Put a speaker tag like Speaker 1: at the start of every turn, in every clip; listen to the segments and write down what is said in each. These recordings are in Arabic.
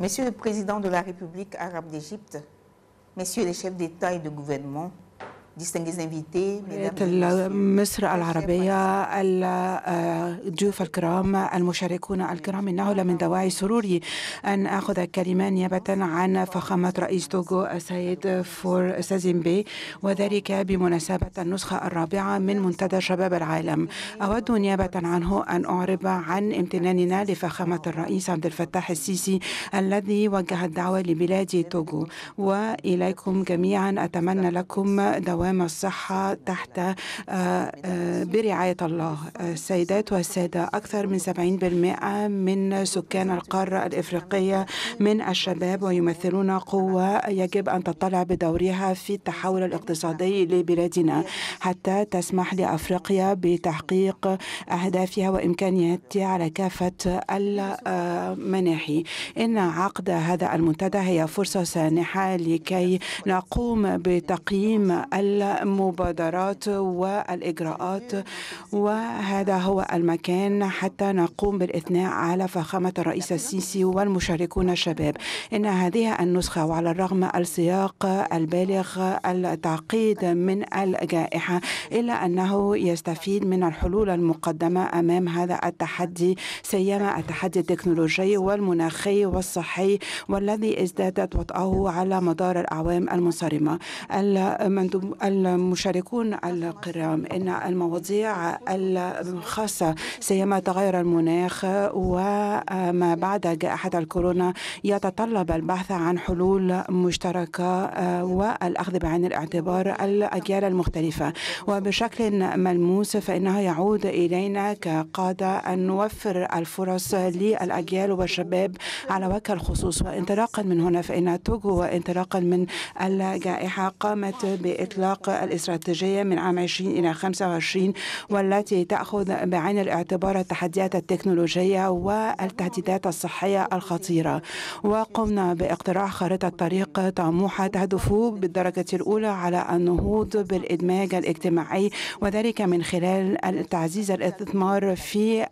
Speaker 1: Monsieur le Président de la République arabe d'Égypte, Messieurs les chefs d'État et de gouvernement, إيه، مصر العربية الضيوف آه، الكرام المشاركون الكرام إنه لمن دواعي سروري أن أخذ الكلمة نيابة عن فخامة رئيس توغو السيد فور سازيمبي وذلك بمناسبة النسخة الرابعة من منتدى شباب العالم أود نيابة عنه أن أعرب عن امتناننا لفخامة الرئيس عبد الفتاح السيسي الذي وجه الدعوة لبلاد توغو وإليكم جميعا أتمنى لكم دوام دوام الصحة تحت آه، آه، برعاية الله السيدات والسادة أكثر من 70% من سكان القارة الإفريقية من الشباب ويمثلون قوة يجب أن تطلع بدورها في التحول الاقتصادي لبلادنا حتى تسمح لأفريقيا بتحقيق أهدافها وإمكانياتها على كافة المناحي إن عقد هذا المنتدى هي فرصة سانحة لكي نقوم بتقييم ال المبادرات والإجراءات وهذا هو المكان حتى نقوم بالإثناء على فخامة الرئيس السيسي والمشاركون الشباب إن هذه النسخة وعلى الرغم السياق البالغ التعقيد من الجائحة إلا أنه يستفيد من الحلول المقدمة أمام هذا التحدي سيما التحدي التكنولوجي والمناخي والصحي والذي ازدادت وطأه على مدار الأعوام المنصرمة المشاركون الكرام إن المواضيع الخاصة سيما تغير المناخ وما بعد جائحة الكورونا يتطلب البحث عن حلول مشتركة والأخذ بعين الاعتبار الأجيال المختلفة وبشكل ملموس فإنه يعود إلينا كقادة أن نوفر الفرص للأجيال والشباب على وجه الخصوص وانطلاقا من هنا فإن توجو انطلاقا من الجائحة قامت بإطلاق الاتفاق الاستراتيجية من عام 20 إلى 25 والتي تأخذ بعين الاعتبار التحديات التكنولوجية والتهديدات الصحية الخطيرة وقمنا باقتراح خريطة طريق طموحة تهدف بالدرجة الأولى على النهوض بالإدماج الاجتماعي وذلك من خلال تعزيز الاستثمار في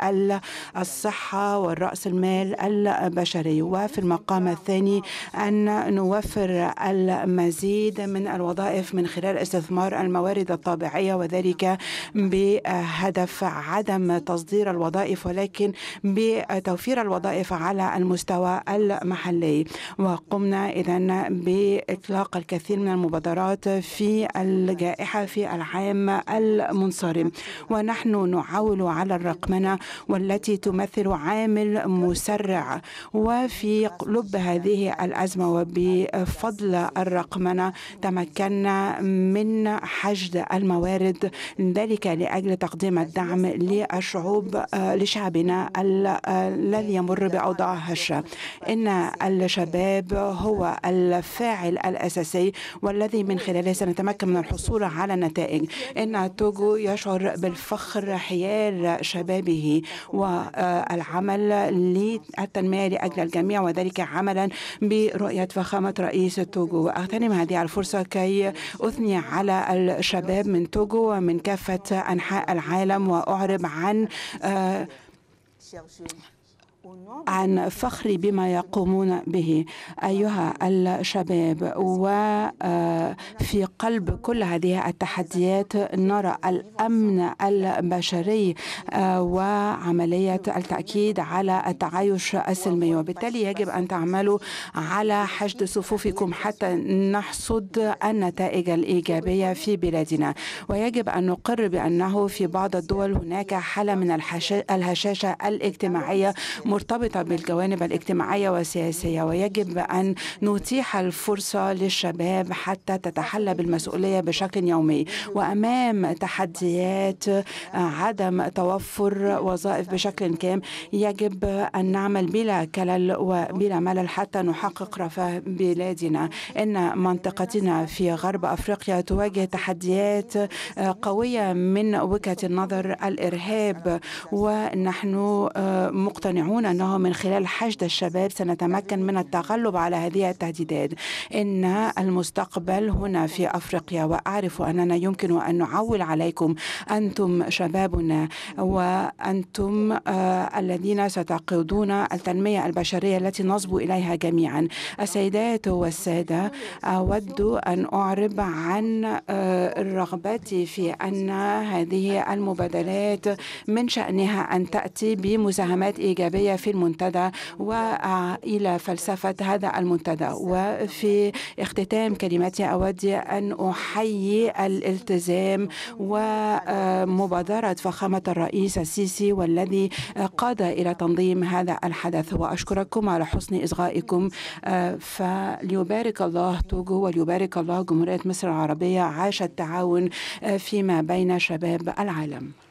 Speaker 1: الصحة والرأس المال البشري وفي المقام الثاني أن نوفر المزيد من الوظائف من خلال استثمار الموارد الطبيعية وذلك بهدف عدم تصدير الوظائف ولكن بتوفير الوظائف على المستوى المحلي وقمنا إذا بإطلاق الكثير من المبادرات في الجائحة في العام المنصرم ونحن نعول على الرقمنة والتي تمثل عامل مسرع وفي قلب هذه الأزمة وبفضل الرقمنة تمكنا من من حشد الموارد ذلك لأجل تقديم الدعم للشعوب آه، لشعبنا الذي يمر بأوضاع هشة إن الشباب هو الفاعل الأساسي والذي من خلاله سنتمكن من الحصول على نتائج إن توجو يشعر بالفخر حيال شبابه والعمل آه، للتنمية لأجل الجميع وذلك عملا برؤية فخامة رئيس توجو اغتنم هذه الفرصة كي أثني على الشباب من توجو ومن كافة أنحاء العالم وأعرب عن آه، عن فخري بما يقومون به أيها الشباب وفي قلب كل هذه التحديات نرى الأمن البشري وعملية التأكيد على التعايش السلمي وبالتالي يجب أن تعملوا على حشد صفوفكم حتى نحصد النتائج الإيجابية في بلادنا ويجب أن نقر بأنه في بعض الدول هناك حالة من الهشاشة الاجتماعية مرتبطة بالجوانب الاجتماعية والسياسية ويجب أن نتيح الفرصة للشباب حتى تتحلى بالمسؤولية بشكل يومي وأمام تحديات آه، عدم توفر وظائف بشكل كام يجب أن نعمل بلا كلل وبلا ملل حتى نحقق رفاه بلادنا إن منطقتنا في غرب أفريقيا تواجه تحديات آه، قوية من وجهة النظر الإرهاب ونحن آه، مقتنعون يؤمنون أنه من خلال حشد الشباب سنتمكن من التغلب على هذه التهديدات إن المستقبل هنا في أفريقيا وأعرف أننا يمكن أن نعول عليكم أنتم شبابنا وأنتم آه، الذين ستقودون التنمية البشرية التي نصب إليها جميعا السيدات والسادة أود أن أعرب عن آه، رغبتي في أن هذه المبادلات من شأنها أن تأتي بمساهمات إيجابية الرأي في المنتدى وإلى فلسفة هذا المنتدى وفي اختتام كلماتي أود أن أحيي الالتزام ومبادرة فخامة الرئيس السيسي والذي قاد إلى تنظيم هذا الحدث وأشكركم على حسن إصغائكم فليبارك الله توجو وليبارك الله جمهورية مصر العربية عاش التعاون فيما بين شباب العالم